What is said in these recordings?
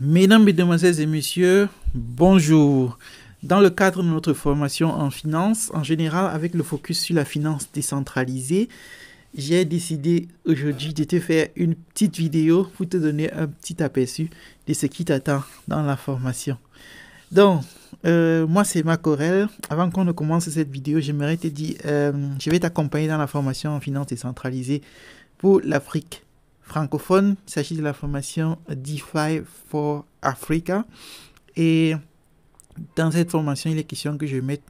Mesdames, Mesdemoiselles et Messieurs, bonjour. Dans le cadre de notre formation en finance, en général avec le focus sur la finance décentralisée, j'ai décidé aujourd'hui de te faire une petite vidéo pour te donner un petit aperçu de ce qui t'attend dans la formation. Donc, euh, moi c'est Macorel. Avant qu'on ne commence cette vidéo, j'aimerais te dire, euh, je vais t'accompagner dans la formation en finance décentralisée pour l'Afrique francophone. Il s'agit de la formation DeFi for Africa. Et dans cette formation, il est question que je mette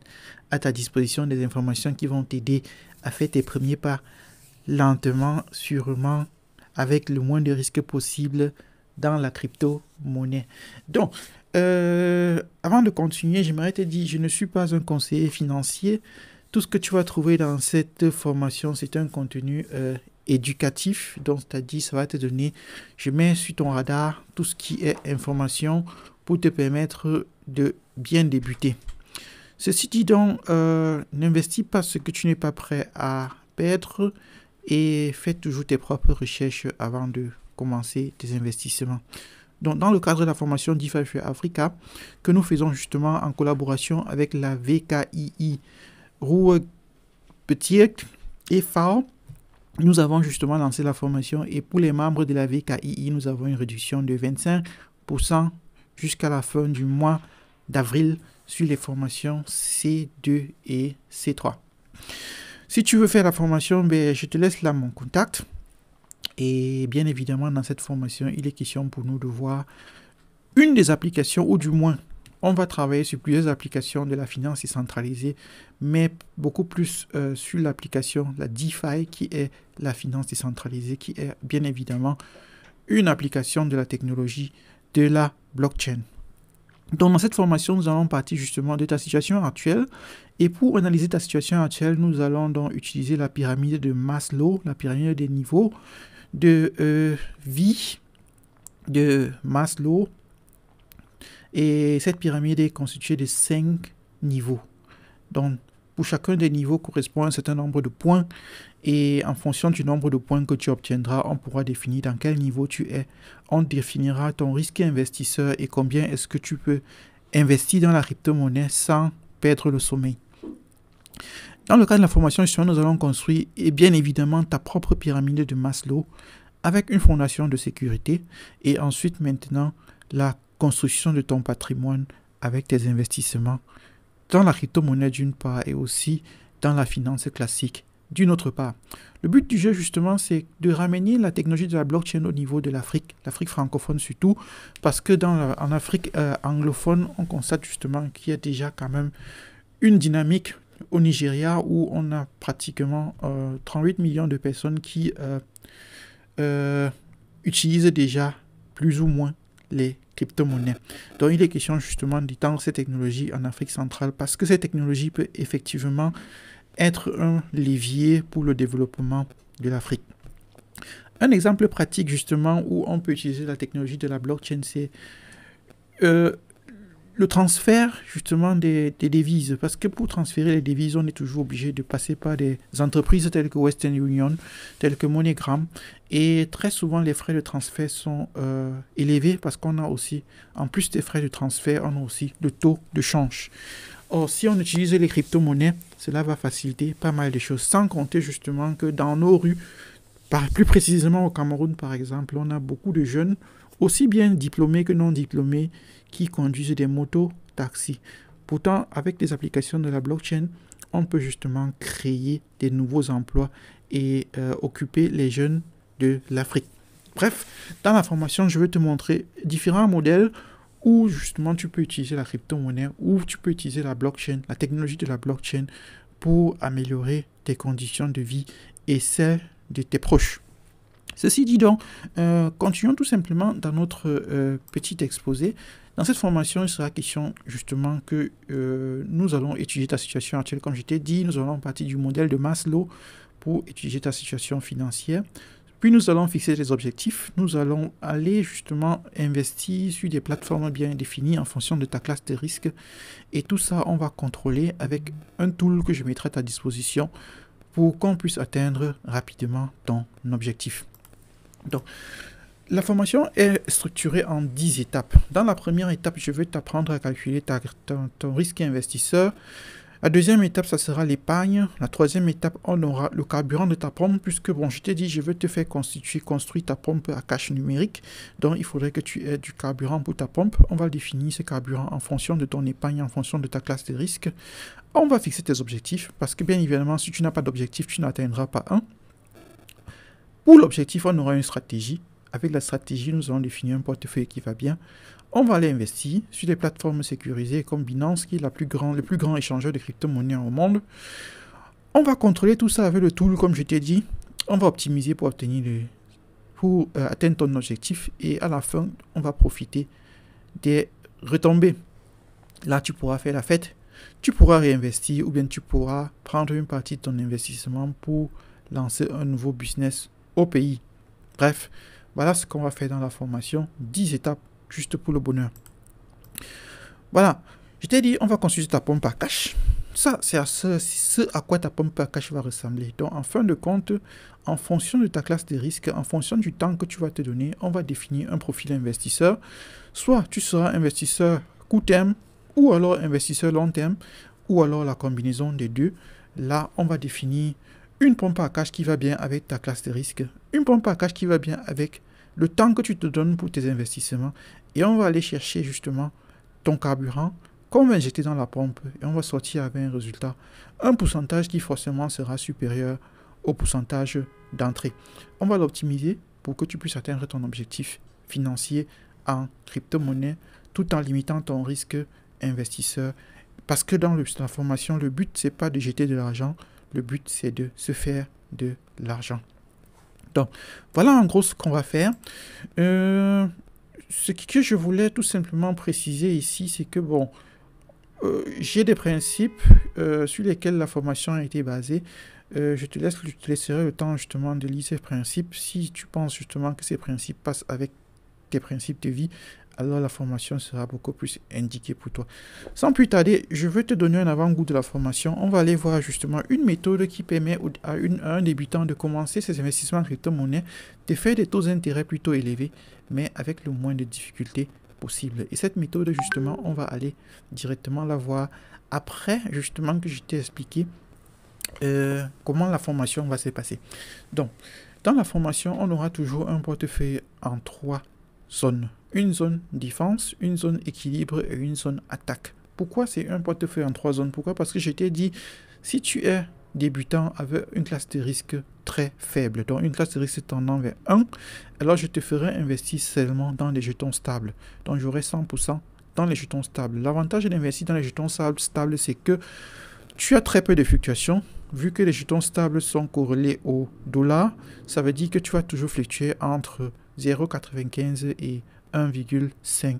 à ta disposition des informations qui vont t'aider à faire tes premiers pas lentement, sûrement, avec le moins de risques possible dans la crypto-monnaie. Donc, euh, avant de continuer, j'aimerais te dire, je ne suis pas un conseiller financier. Tout ce que tu vas trouver dans cette formation, c'est un contenu euh, éducatif. Donc, c'est-à-dire, ça va te donner, je mets sur ton radar tout ce qui est information pour te permettre de bien débuter. Ceci dit donc, euh, n'investis pas ce que tu n'es pas prêt à perdre et fais toujours tes propres recherches avant de commencer tes investissements. Donc, dans le cadre de la formation DeFi Africa, que nous faisons justement en collaboration avec la VKII, euh, et e.V., nous avons justement lancé la formation et pour les membres de la VKII, nous avons une réduction de 25% jusqu'à la fin du mois d'avril sur les formations C2 et C3. Si tu veux faire la formation, ben, je te laisse là mon contact. Et bien évidemment, dans cette formation, il est question pour nous de voir une des applications, ou du moins on va travailler sur plusieurs applications de la finance décentralisée, mais beaucoup plus euh, sur l'application, la DeFi, qui est la finance décentralisée, qui est bien évidemment une application de la technologie de la blockchain. Donc dans cette formation, nous allons partir justement de ta situation actuelle. Et pour analyser ta situation actuelle, nous allons donc utiliser la pyramide de Maslow, la pyramide des niveaux de euh, vie de Maslow et cette pyramide est constituée de cinq niveaux. Donc, pour chacun des niveaux correspond un certain nombre de points. Et en fonction du nombre de points que tu obtiendras, on pourra définir dans quel niveau tu es. On définira ton risque investisseur et combien est-ce que tu peux investir dans la crypto-monnaie sans perdre le sommeil. Dans le cas de la formation nous allons construire et eh bien évidemment ta propre pyramide de Maslow avec une fondation de sécurité et ensuite maintenant la construction de ton patrimoine avec tes investissements dans la crypto-monnaie d'une part et aussi dans la finance classique d'une autre part. Le but du jeu, justement, c'est de ramener la technologie de la blockchain au niveau de l'Afrique, l'Afrique francophone surtout, parce que dans en Afrique euh, anglophone, on constate justement qu'il y a déjà quand même une dynamique au Nigeria où on a pratiquement 38 euh, millions de personnes qui euh, utilisent déjà plus ou moins les crypto Donc il est question justement d'étendre ces technologies en Afrique centrale parce que ces technologies peuvent effectivement être un levier pour le développement de l'Afrique. Un exemple pratique justement où on peut utiliser la technologie de la blockchain, c'est euh, le transfert justement des, devises, parce que pour transférer les devises, on est toujours obligé de passer par des entreprises telles que Western Union, telles que MoneyGram, et très souvent les frais de transfert sont euh, élevés parce qu'on a aussi, en plus des frais de transfert, on a aussi le taux de change. Or, si on utilise les crypto-monnaies, cela va faciliter pas mal de choses, sans compter justement que dans nos rues, par, plus précisément au Cameroun par exemple, on a beaucoup de jeunes aussi bien diplômés que non diplômés, qui conduisent des motos, taxis. Pourtant, avec les applications de la blockchain, on peut justement créer des nouveaux emplois et euh, occuper les jeunes de l'Afrique. Bref, dans la formation, je vais te montrer différents modèles où justement tu peux utiliser la crypto-monnaie, où tu peux utiliser la blockchain, la technologie de la blockchain pour améliorer tes conditions de vie et celles de tes proches. Ceci dit donc, euh, continuons tout simplement dans notre euh, petit exposé. Dans cette formation, il sera question justement que euh, nous allons étudier ta situation actuelle. Comme je t'ai dit, nous allons partir du modèle de Maslow pour étudier ta situation financière. Puis nous allons fixer des objectifs. Nous allons aller justement investir sur des plateformes bien définies en fonction de ta classe de risque. Et tout ça, on va contrôler avec un tool que je mettrai à ta disposition pour qu'on puisse atteindre rapidement ton objectif. Donc, la formation est structurée en 10 étapes. Dans la première étape, je vais t'apprendre à calculer ton, risque investisseur. La deuxième étape, ça sera l'épargne. La troisième étape, on aura le carburant de ta pompe, puisque bon, je t'ai dit, je veux te faire constituer, construire ta pompe à cache numérique. Donc, il faudrait que tu aies du carburant pour ta pompe. On va définir ce carburant en fonction de ton épargne, en fonction de ta classe de risque. On va fixer tes objectifs, parce que bien évidemment, si tu n'as pas d'objectif, tu n'atteindras pas un l'objectif, on aura une stratégie. Avec la stratégie, nous allons définir un portefeuille qui va bien. On va aller investir sur des plateformes sécurisées comme Binance, qui est la plus grand, le plus grand échangeur de crypto monnaie au monde. On va contrôler tout ça avec le tool, comme je t'ai dit. On va optimiser pour obtenir le, pour euh, atteindre ton objectif et à la fin, on va profiter des retombées. Là, tu pourras faire la fête, tu pourras réinvestir ou bien tu pourras prendre une partie de ton investissement pour lancer un nouveau business au pays. Bref, voilà ce qu'on va faire dans la formation. 10 étapes juste pour le bonheur. Voilà, je t'ai dit, on va construire ta pompe à cash Ça, c'est à ce, à quoi ta pompe à cash va ressembler. Donc, en fin de compte, en fonction de ta classe de risque, en fonction du temps que tu vas te donner, on va définir un profil investisseur. Soit tu seras investisseur court terme, ou alors investisseur long terme, ou alors la combinaison des deux. Là, on va définir une pompe à cash qui va bien avec ta classe de risque, une pompe à cash qui va bien avec le temps que tu te donnes pour tes investissements. Et on va aller chercher justement ton carburant qu'on va injecter dans la pompe et on va sortir avec un résultat, un pourcentage qui forcément sera supérieur au pourcentage d'entrée. On va l'optimiser pour que tu puisses atteindre ton objectif financier en crypto-monnaie tout en limitant ton risque investisseur. Parce que dans la formation, le but, c'est pas de jeter de l'argent le but, c'est de se faire de l'argent. Donc, voilà en gros ce qu'on va faire. Euh, ce que je voulais tout simplement préciser ici, c'est que, bon, euh, j'ai des principes euh, sur lesquels la formation a été basée. je, te laisse, je te laisserai le temps justement de lire ces principes. Si tu penses justement que ces principes passent avec tes principes de vie, alors la formation sera beaucoup plus indiquée pour toi. Sans plus tarder, je veux te donner un avant-goût de la formation. On va aller voir justement une méthode qui permet à, un débutant de commencer ses investissements en crypto-monnaie, de faire des taux d'intérêt plutôt élevés, mais avec le moins de difficultés possible. Et cette méthode, justement, on va aller directement la voir après, justement, que je t'ai expliqué euh, comment la formation va se passer. Donc, dans la formation, on aura toujours un portefeuille en trois une zone défense, une zone équilibre et une zone attaque. Pourquoi c'est un portefeuille en trois zones Pourquoi Parce que je t'ai dit, si tu es débutant avec une classe de risque très faible, donc une classe de risque tendant vers 1, alors je te ferai investir seulement dans les jetons stables. Donc j'aurai 100% dans les jetons stables. L'avantage d'investir dans les jetons stables, c'est que tu as très peu de fluctuations. Vu que les jetons stables sont corrélés au dollar, ça veut dire que tu vas toujours fluctuer entre 0,95 et 1,5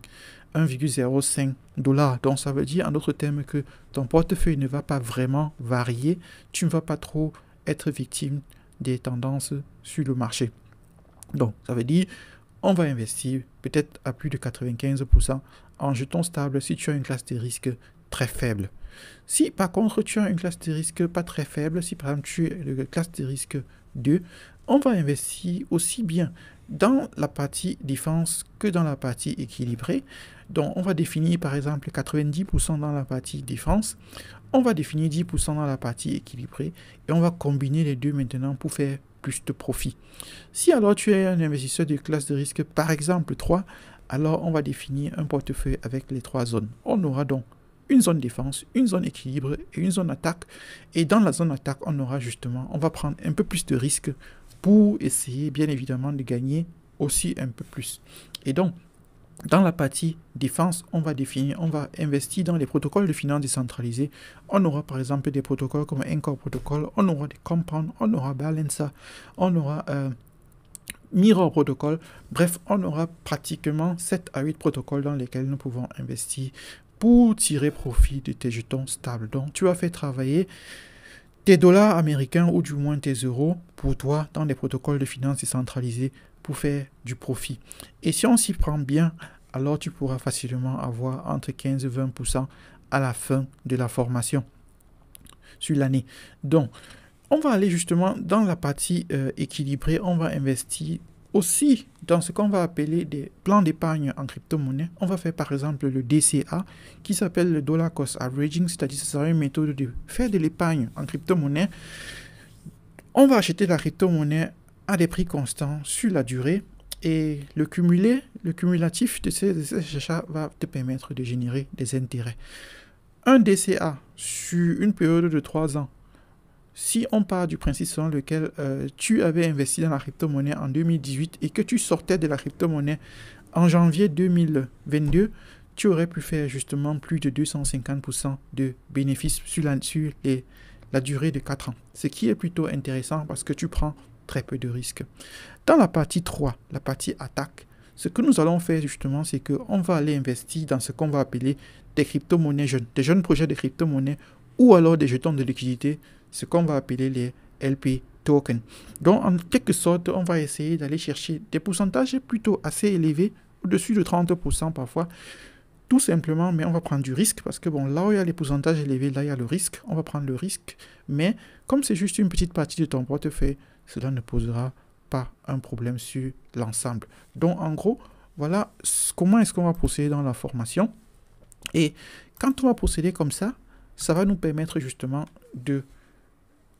1,05 dollars. Donc ça veut dire en d'autres termes que ton portefeuille ne va pas vraiment varier, tu ne vas pas trop être victime des tendances sur le marché. Donc ça veut dire on va investir peut-être à plus de 95% en jetons stables si tu as une classe de risque très faible. Si par contre tu as une classe de risque pas très faible, si par exemple tu es une classe de risque 2, on va investir aussi bien dans la partie défense que dans la partie équilibrée. Donc on va définir par exemple 90% dans la partie défense, on va définir 10% dans la partie équilibrée et on va combiner les deux maintenant pour faire plus de profit. Si alors tu es un investisseur de classe de risque par exemple 3, alors on va définir un portefeuille avec les trois zones. On aura donc une zone défense, une zone équilibre et une zone attaque. Et dans la zone attaque, on aura justement, on va prendre un peu plus de risques pour essayer bien évidemment de gagner aussi un peu plus. Et donc, dans la partie défense, on va définir, on va investir dans les protocoles de finance décentralisés. On aura par exemple des protocoles comme Encore Protocol, on aura des Compound, on aura Balancer, on aura euh, Mirror Protocol. Bref, on aura pratiquement 7 à 8 protocoles dans lesquels nous pouvons investir pour tirer profit de tes jetons stables. Donc, tu as fait travailler tes dollars américains ou du moins tes euros pour toi dans des protocoles de finances décentralisés pour faire du profit. Et si on s'y prend bien, alors tu pourras facilement avoir entre 15 et 20% à la fin de la formation sur l'année. Donc, on va aller justement dans la partie euh, équilibrée, on va investir aussi, dans ce qu'on va appeler des plans d'épargne en crypto-monnaie, on va faire par exemple le DCA qui s'appelle le dollar cost averaging, c'est-à-dire ce une méthode de faire de l'épargne en crypto-monnaie. On va acheter la crypto-monnaie à des prix constants sur la durée et le cumulé, le cumulatif de ces, de ces achats va te permettre de générer des intérêts. Un DCA sur une période de 3 ans si on part du principe selon lequel euh, tu avais investi dans la crypto-monnaie en 2018 et que tu sortais de la crypto-monnaie en janvier 2022, tu aurais pu faire justement plus de 250% de bénéfices sur, la, sur la durée de 4 ans. Ce qui est plutôt intéressant parce que tu prends très peu de risques. Dans la partie 3, la partie attaque, ce que nous allons faire justement, c'est qu'on va aller investir dans ce qu'on va appeler des crypto-monnaies jeunes, des jeunes projets de crypto monnaie ou alors des jetons de liquidité ce qu'on va appeler les LP tokens. Donc, en quelque sorte, on va essayer d'aller chercher des pourcentages plutôt assez élevés, au-dessus de 30% parfois, tout simplement, mais on va prendre du risque parce que bon, là où il y a les pourcentages élevés, là il y a le risque, on va prendre le risque, mais comme c'est juste une petite partie de ton portefeuille, cela ne posera pas un problème sur l'ensemble. Donc en gros, voilà comment est-ce qu'on va procéder dans la formation. Et quand on va procéder comme ça, ça va nous permettre justement de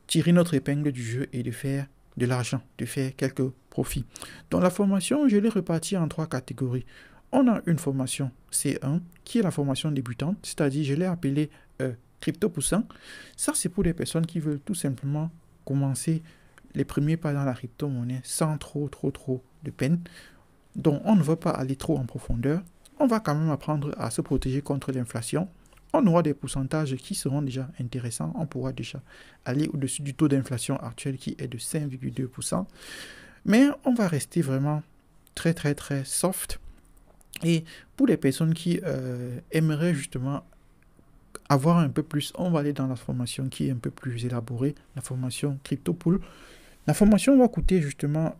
tirer notre épingle du jeu et de faire de l'argent, de faire quelques profits. Dans la formation, je l'ai repartie en trois catégories. On a une formation C1 qui est la formation débutante, c'est-à-dire je l'ai appelée euh, crypto Poussin. Ça, c'est pour les personnes qui veulent tout simplement commencer les premiers pas dans la crypto-monnaie sans trop, trop, trop de peine. Donc, on ne veut pas aller trop en profondeur. On va quand même apprendre à se protéger contre l'inflation, on aura des pourcentages qui seront déjà intéressants. On pourra déjà aller au-dessus du taux d'inflation actuel qui est de 5,2%. Mais on va rester vraiment très très très soft. Et pour les personnes qui euh, aimeraient justement avoir un peu plus, on va aller dans la formation qui est un peu plus élaborée, la formation CryptoPool. La formation va coûter justement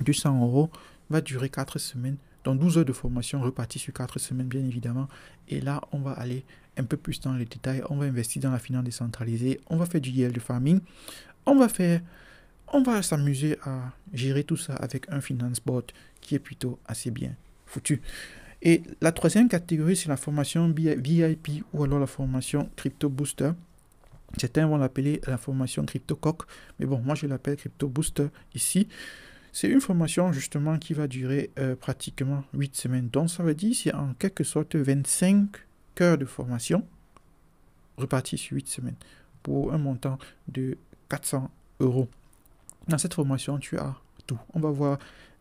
200 euh, euros, va durer 4 semaines. Dans 12 heures de formation reparties sur 4 semaines, bien évidemment. Et là, on va aller un peu plus dans les détails. On va investir dans la finance décentralisée. On va faire du Yield de farming. On va faire... On va s'amuser à gérer tout ça avec un finance bot qui est plutôt assez bien foutu. Et la troisième catégorie, c'est la formation VIP ou alors la formation Crypto Booster. Certains vont l'appeler la formation Crypto Coq, mais bon, moi je l'appelle Crypto Booster ici. C'est une formation justement qui va durer euh, pratiquement 8 semaines. Donc ça veut dire c'est en quelque sorte 25 heures de formation reparties sur 8 semaines pour un montant de 400 euros. Dans cette formation, tu as tout. On va voir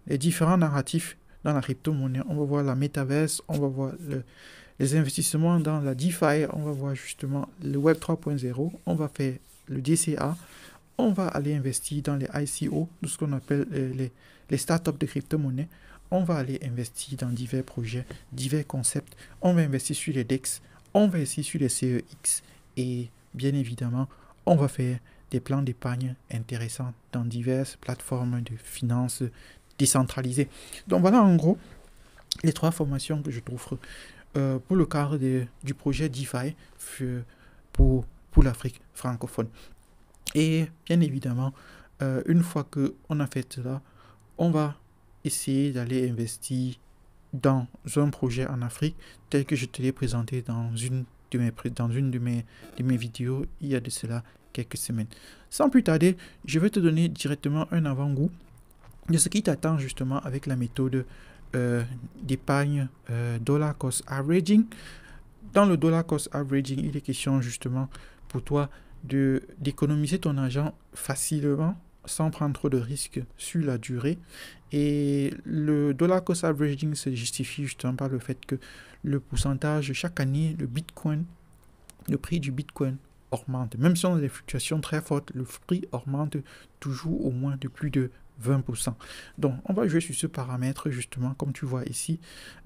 les différents narratifs dans la crypto-monnaie. On va voir la métaverse, on va voir les investissements dans la DeFi, on va voir justement le Web 3.0, on va faire le DCA, on va aller investir dans les ICO, tout ce qu'on appelle euh, les, startups de crypto monnaie On va aller investir dans divers projets, divers concepts. On va investir sur les DEX, on va investir sur les CEX et bien évidemment, on va faire des plans d'épargne intéressants dans diverses plateformes de finances décentralisées. Donc voilà en gros les trois formations que je trouve euh, pour le cadre du projet DeFi euh, pour, pour l'Afrique francophone. Et bien évidemment, euh, une fois que on a fait cela, on va essayer d'aller investir dans un projet en Afrique tel que je te l'ai présenté dans une de mes, dans une de mes, mes vidéos il y a de cela quelques semaines. Sans plus tarder, je vais te donner directement un avant-goût de ce qui t'attend justement avec la méthode euh, d'épargne euh, dollar cost averaging. Dans le dollar cost averaging, il est question justement pour toi d'économiser ton argent facilement sans prendre trop de risques sur la durée. Et le dollar cost averaging se justifie justement par le fait que le pourcentage chaque année, le Bitcoin, le prix du Bitcoin augmente. Même si on a des fluctuations très fortes, le prix augmente toujours au moins de plus de 20%. Donc, on va jouer sur ce paramètre, justement, comme tu vois ici.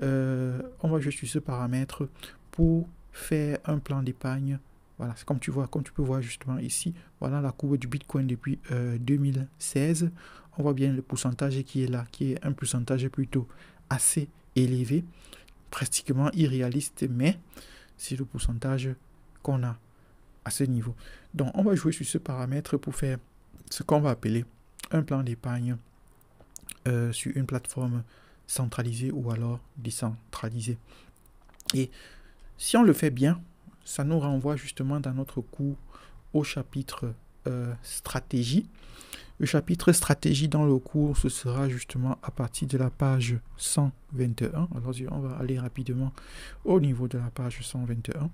Euh, on va jouer sur ce paramètre pour faire un plan d'épargne voilà, comme tu vois, comme tu peux voir justement ici, voilà la courbe du Bitcoin depuis 2016. Euh, on voit bien le pourcentage qui est là, qui est un pourcentage plutôt assez élevé, pratiquement irréaliste, mais c'est le pourcentage qu'on a à ce niveau. Donc, on va jouer sur ce paramètre pour faire ce qu'on va appeler un plan d'épargne euh, sur une plateforme centralisée ou alors décentralisée. Et si on le fait bien, ça nous renvoie justement dans notre cours au chapitre euh, stratégie. Le chapitre stratégie dans le cours, ce sera justement à partir de la page 121. Alors on va aller rapidement au niveau de la page 121.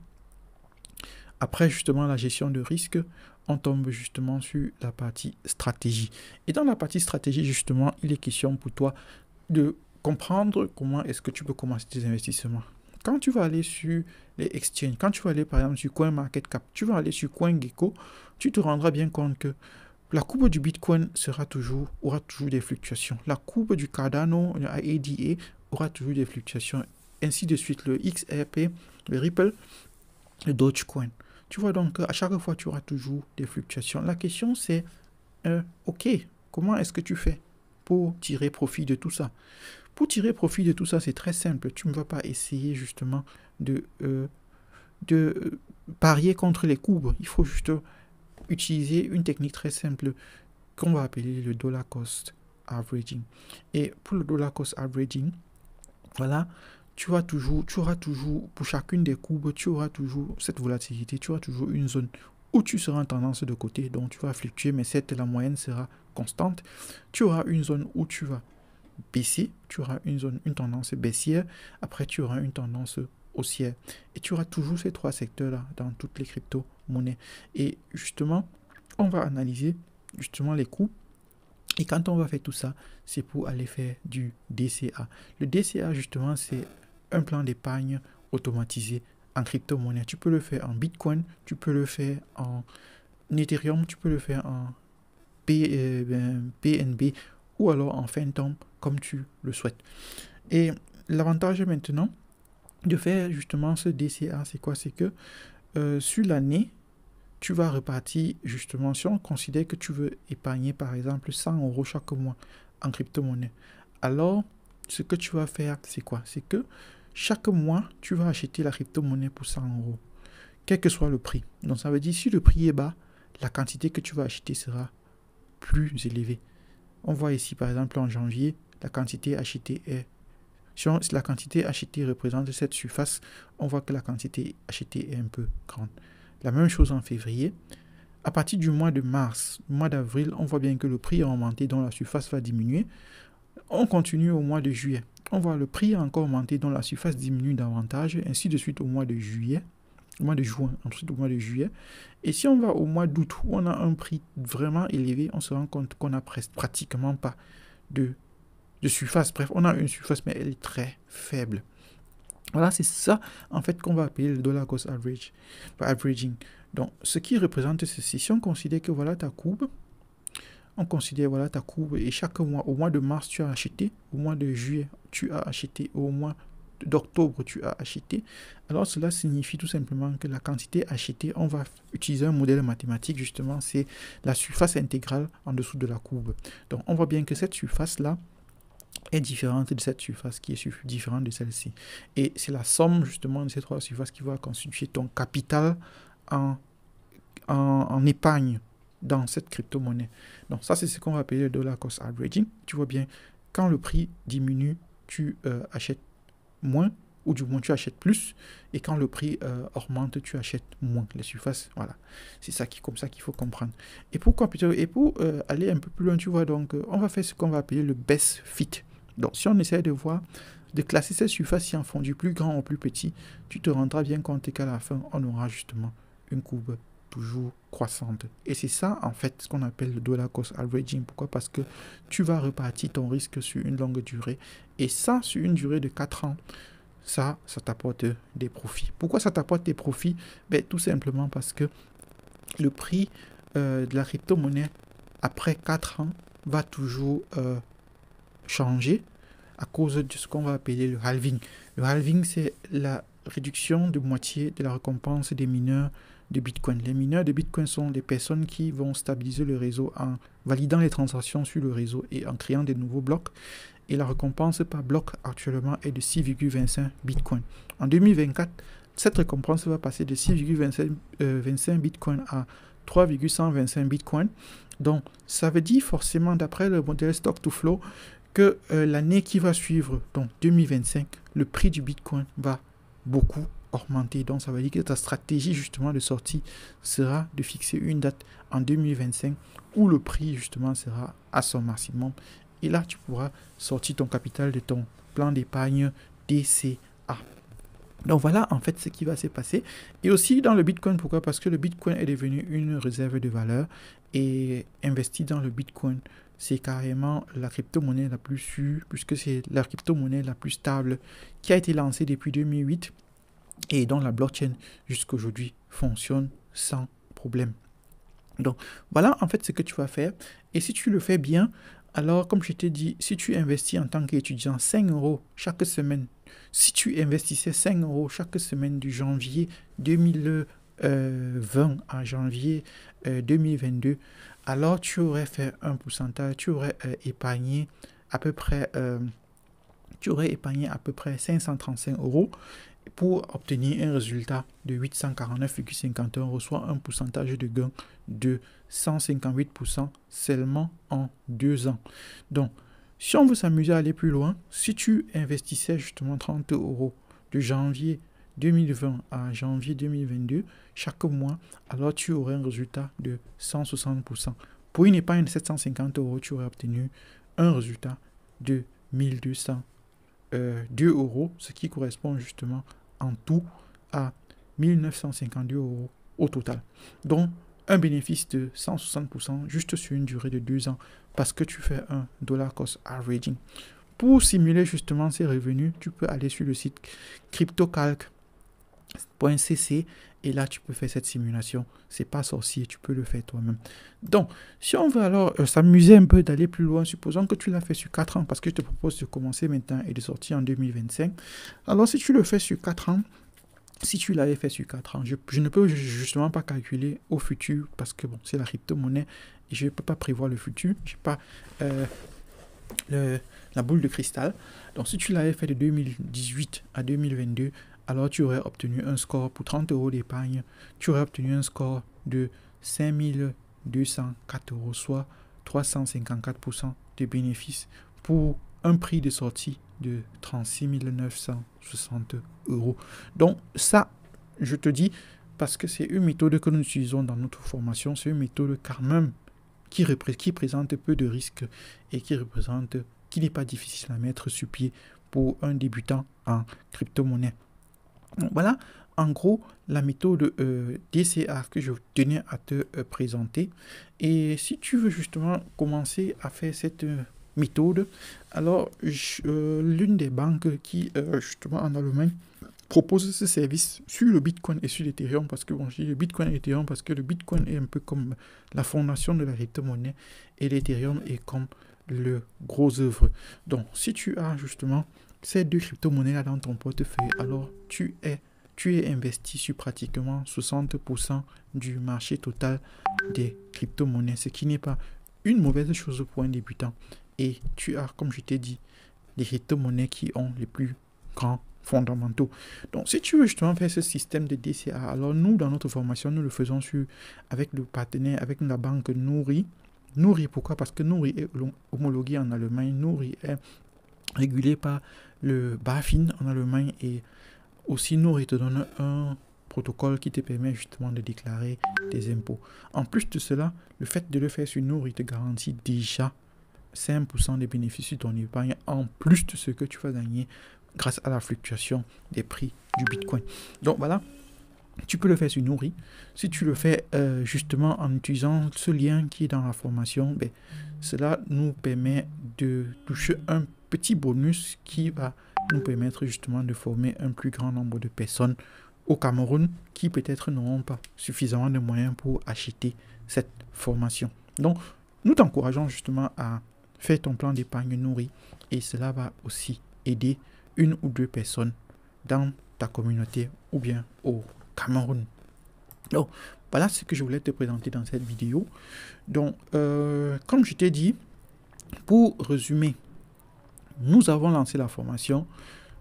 Après justement la gestion de risque, on tombe justement sur la partie stratégie. Et dans la partie stratégie, justement, il est question pour toi de comprendre comment est-ce que tu peux commencer tes investissements. Quand tu vas aller sur les exchanges, quand tu vas aller par exemple sur Cap, tu vas aller sur Coin CoinGecko, tu te rendras bien compte que la courbe du Bitcoin sera toujours, aura toujours des fluctuations. La courbe du Cardano, à ADA, aura toujours des fluctuations. Ainsi de suite, le XRP, le Ripple, le Dogecoin. Tu vois donc à chaque fois, tu auras toujours des fluctuations. La question c'est, euh, ok, comment est-ce que tu fais pour tirer profit de tout ça pour tirer profit de tout ça, c'est très simple. Tu ne vas pas essayer justement de, euh, de euh, parier contre les courbes. Il faut juste utiliser une technique très simple qu'on va appeler le dollar cost averaging. Et pour le dollar cost averaging, voilà, tu auras toujours, tu auras toujours, pour chacune des courbes, tu auras toujours cette volatilité, tu auras toujours une zone où tu seras en tendance de côté, donc tu vas fluctuer, mais cette, la moyenne sera constante. Tu auras une zone où tu vas baissier, tu auras une zone, une tendance baissière, après tu auras une tendance haussière. Et tu auras toujours ces trois secteurs-là dans toutes les crypto-monnaies. Et justement, on va analyser justement les coûts. Et quand on va faire tout ça, c'est pour aller faire du DCA. Le DCA, justement, c'est un plan d'épargne automatisé en crypto-monnaie. Tu peux le faire en Bitcoin, tu peux le faire en Ethereum, tu peux le faire en PNB euh, ben, ou alors en fin temps comme tu le souhaites. Et l'avantage maintenant de faire justement ce DCA, c'est quoi C'est que euh, sur l'année, tu vas repartir justement, si on considère que tu veux épargner par exemple 100 euros chaque mois en crypto-monnaie, alors ce que tu vas faire, c'est quoi C'est que chaque mois, tu vas acheter la crypto-monnaie pour 100 euros, quel que soit le prix. Donc ça veut dire si le prix est bas, la quantité que tu vas acheter sera plus élevée. On voit ici par exemple en janvier, la quantité achetée est... Si, la quantité achetée représente cette surface, on voit que la quantité achetée est un peu grande. La même chose en février. À partir du mois de mars, mois d'avril, on voit bien que le prix a augmenté, dont la surface va diminuer. On continue au mois de juillet. On voit le prix a encore augmenté, dont la surface diminue davantage, ainsi de suite au mois de juillet mois de juin, ensuite au mois de juillet. Et si on va au mois d'août où on a un prix vraiment élevé, on se rend compte qu'on n'a pratiquement pas de, de surface. Bref, on a une surface, mais elle est très faible. Voilà, c'est ça en fait qu'on va appeler le dollar cost average, averaging. Donc, ce qui représente ceci, si on considère que voilà ta courbe, on considère voilà ta courbe et chaque mois, au mois de mars, tu as acheté, au mois de juillet, tu as acheté, au mois d'octobre tu as acheté, alors cela signifie tout simplement que la quantité achetée, on va utiliser un modèle mathématique justement, c'est la surface intégrale en dessous de la courbe. Donc on voit bien que cette surface-là, est différente de cette surface qui est différente de celle-ci. Et c'est la somme justement de ces trois surfaces qui va constituer ton capital en, en, épargne dans cette crypto-monnaie. Donc ça, c'est ce qu'on va appeler le dollar cost averaging. Tu vois bien, quand le prix diminue, tu euh, achètes moins, ou du moins tu achètes plus, et quand le prix euh, augmente, tu achètes moins les surfaces. Voilà, c'est ça qui comme ça qu'il faut comprendre. Et pour et pour euh, aller un peu plus loin, tu vois, donc euh, on va faire ce qu'on va appeler le best fit. Donc si on essaie de voir, de classer ces surfaces si en font du plus grand au plus petit, tu te rendras bien compte qu'à la fin, on aura justement une courbe toujours croissante. Et c'est ça, en fait, ce qu'on appelle le dollar cost averaging. Pourquoi Parce que tu vas repartir ton risque sur une longue durée. Et ça, sur une durée de 4 ans, ça, ça t'apporte des profits. Pourquoi ça t'apporte des profits ben, Tout simplement parce que le prix euh, de la crypto-monnaie après 4 ans va toujours euh, changer à cause de ce qu'on va appeler le halving. Le halving, c'est la réduction de moitié de la récompense des mineurs Bitcoin. Les mineurs de Bitcoin sont des personnes qui vont stabiliser le réseau en validant les transactions sur le réseau et en créant des nouveaux blocs. Et la récompense par bloc actuellement est de 6,25 Bitcoin. En 2024, cette récompense va passer de 6,25 euh, Bitcoin à 3,125 Bitcoin. Donc, ça veut dire forcément, d'après le modèle stock to flow, que euh, l'année qui va suivre, donc 2025, le prix du Bitcoin va beaucoup donc ça veut dire que ta stratégie justement de sortie sera de fixer une date en 2025 où le prix justement sera à son maximum. Et là, tu pourras sortir ton capital de ton plan d'épargne DCA. Donc voilà en fait ce qui va se passer. Et aussi dans le Bitcoin, pourquoi Parce que le Bitcoin est devenu une réserve de valeur et investi dans le Bitcoin, c'est carrément la crypto-monnaie la plus sûre, puisque c'est la crypto-monnaie la plus stable qui a été lancée depuis 2008 et dont la blockchain jusqu'aujourd'hui fonctionne sans problème. Donc voilà en fait ce que tu vas faire. Et si tu le fais bien, alors comme je t'ai dit, si tu investis en tant qu'étudiant 5 euros chaque semaine, si tu investissais 5 euros chaque semaine du janvier 2020 à janvier 2022, euh, alors tu aurais fait un pourcentage, tu aurais euh, épargné à peu près... Euh, tu aurais épargné à peu près 535 euros pour obtenir un résultat de 849,51 reçoit un pourcentage de gain de 158% seulement en deux ans. Donc, si on veut s'amuser à aller plus loin, si tu investissais justement 30 euros de janvier 2020 à janvier 2022, chaque mois, alors tu aurais un résultat de 160%. Pour une épargne de 750 euros, tu aurais obtenu un résultat de 1200 euh, euros, ce qui correspond justement en tout à 1952 euros au total. dont un bénéfice de 160% juste sur une durée de deux ans parce que tu fais un dollar cost averaging. Pour simuler justement ces revenus, tu peux aller sur le site cryptocalc.cc et là, tu peux faire cette simulation. C'est pas sorcier, tu peux le faire toi-même. Donc, si on veut alors euh, s'amuser un peu d'aller plus loin, supposons que tu l'as fait sur 4 ans, parce que je te propose de commencer maintenant et de sortir en 2025. Alors, si tu le fais sur 4 ans, si tu l'avais fait sur 4 ans, je, ne peux justement pas calculer au futur parce que bon, c'est la crypto-monnaie je ne peux pas prévoir le futur. Je n'ai pas euh, la boule de cristal. Donc si tu l'avais fait de 2018 à 2022, alors tu aurais obtenu un score pour 30 euros d'épargne, tu aurais obtenu un score de 5204 euros, soit 354% de bénéfices pour un prix de sortie de 36 960 euros. Donc ça, je te dis, parce que c'est une méthode que nous utilisons dans notre formation, c'est une méthode car même qui, qui présente peu de risques et qui représente qu'il n'est pas difficile à mettre sur pied pour un débutant en crypto-monnaie. Mm. Voilà, en gros, la méthode euh, DCA que je tenais à te euh, présenter. Et si tu veux justement commencer à faire cette euh, méthode, alors l'une des banques qui, justement, en Allemagne, propose ce service sur le Bitcoin et sur l'Ethereum, parce que bon, je le Bitcoin et l'Ethereum, parce que le Bitcoin est un peu comme la fondation de la crypto-monnaie et l'Ethereum est comme le gros œuvre. Donc, si tu as justement ces deux crypto-monnaies là dans ton portefeuille, alors tu es, tu es investi sur pratiquement 60% du marché total des crypto-monnaies, ce qui n'est pas une mauvaise chose pour un débutant. Et tu as, comme je t'ai dit, des crypto-monnaies qui ont les plus grands fondamentaux. Donc, si tu veux justement faire ce système de DCA, alors nous, dans notre formation, nous le faisons sur, avec le partenaire, avec la banque nourri nourri pourquoi Parce que nourri est homologué en Allemagne. Nourri est régulé par le BaFin en Allemagne et aussi Nour, te donne un protocole qui te permet justement de déclarer tes impôts. En plus de cela, le fait de le faire sur Nour, te garantit déjà 5% des bénéfices de ton épargne en plus de ce que tu vas gagner grâce à la fluctuation des prix du Bitcoin. Donc voilà, tu peux le faire sur Nourri. Si tu le fais euh, justement en utilisant ce lien qui est dans la formation, ben, cela nous permet de toucher un petit bonus qui va nous permettre justement de former un plus grand nombre de personnes au Cameroun qui peut-être n'auront pas suffisamment de moyens pour acheter cette formation. Donc, nous t'encourageons justement à faire ton plan d'épargne nourri et cela va aussi aider une ou deux personnes dans ta communauté ou bien au Cameroun. Donc, voilà ce que je voulais te présenter dans cette vidéo. Donc, euh, comme je t'ai dit, pour résumer nous avons lancé la formation.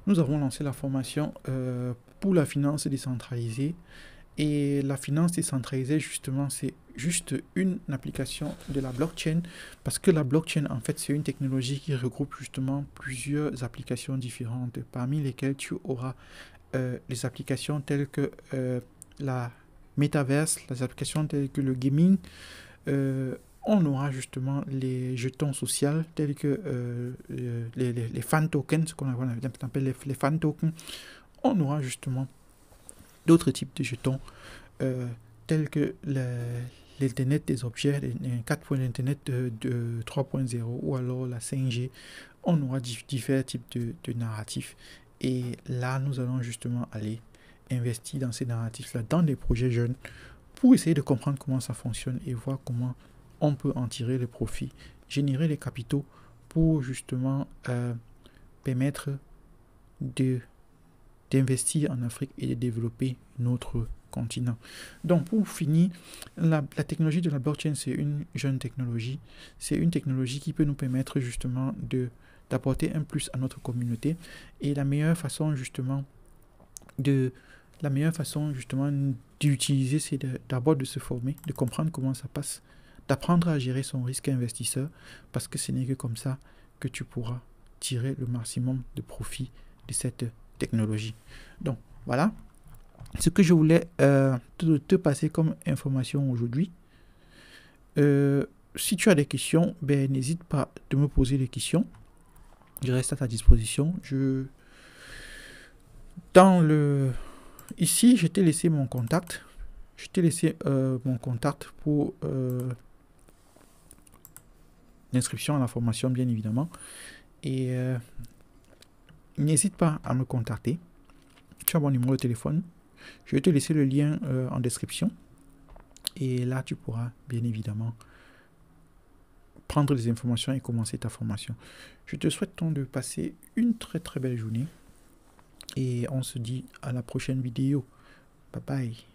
Nous avons lancé la formation euh, pour la finance décentralisée. Et la finance décentralisée, justement, c'est juste une application de la blockchain parce que la blockchain, en fait, c'est une technologie qui regroupe justement plusieurs applications différentes, parmi lesquelles tu auras euh, les applications telles que euh, la metaverse, les applications telles que le gaming, on aura justement les jetons sociaux tels que euh, euh, les, les, les, fan tokens, ce qu'on appelle les, les, fan tokens. On aura justement d'autres types de jetons euh, tels que l'Internet des objets, les 4 points de, 3.0 ou alors la 5G. On aura différents types de, de narratifs. Et là, nous allons justement aller investir dans ces narratifs-là, dans des projets jeunes, pour essayer de comprendre comment ça fonctionne et voir comment on peut en tirer les profits, générer les capitaux pour justement euh, permettre de d'investir en Afrique et de développer notre continent. Donc pour finir, la, technologie de la blockchain, c'est une jeune technologie. C'est une technologie qui peut nous permettre justement de d'apporter un plus à notre communauté. Et la meilleure façon justement de la meilleure façon justement d'utiliser, c'est d'abord de se former, de comprendre comment ça passe, d'apprendre à gérer son risque investisseur, parce que ce n'est que comme ça que tu pourras tirer le maximum de profit de cette technologie. Donc voilà ce que je voulais euh, te, passer comme information aujourd'hui. Euh, si tu as des questions, ben, n'hésite pas de me poser des questions. Je reste à ta disposition. Je... Dans le... Ici, je t'ai laissé mon contact. Je t'ai laissé euh, mon contact pour l'inscription à la formation, bien évidemment. Et euh, n'hésite pas à me contacter. Tu as mon numéro de téléphone. Je vais te laisser le lien euh, en description. Et là, tu pourras, bien évidemment, prendre les informations et commencer ta formation. Je te souhaite donc de passer une très très belle journée. Et on se dit à la prochaine vidéo. Bye bye.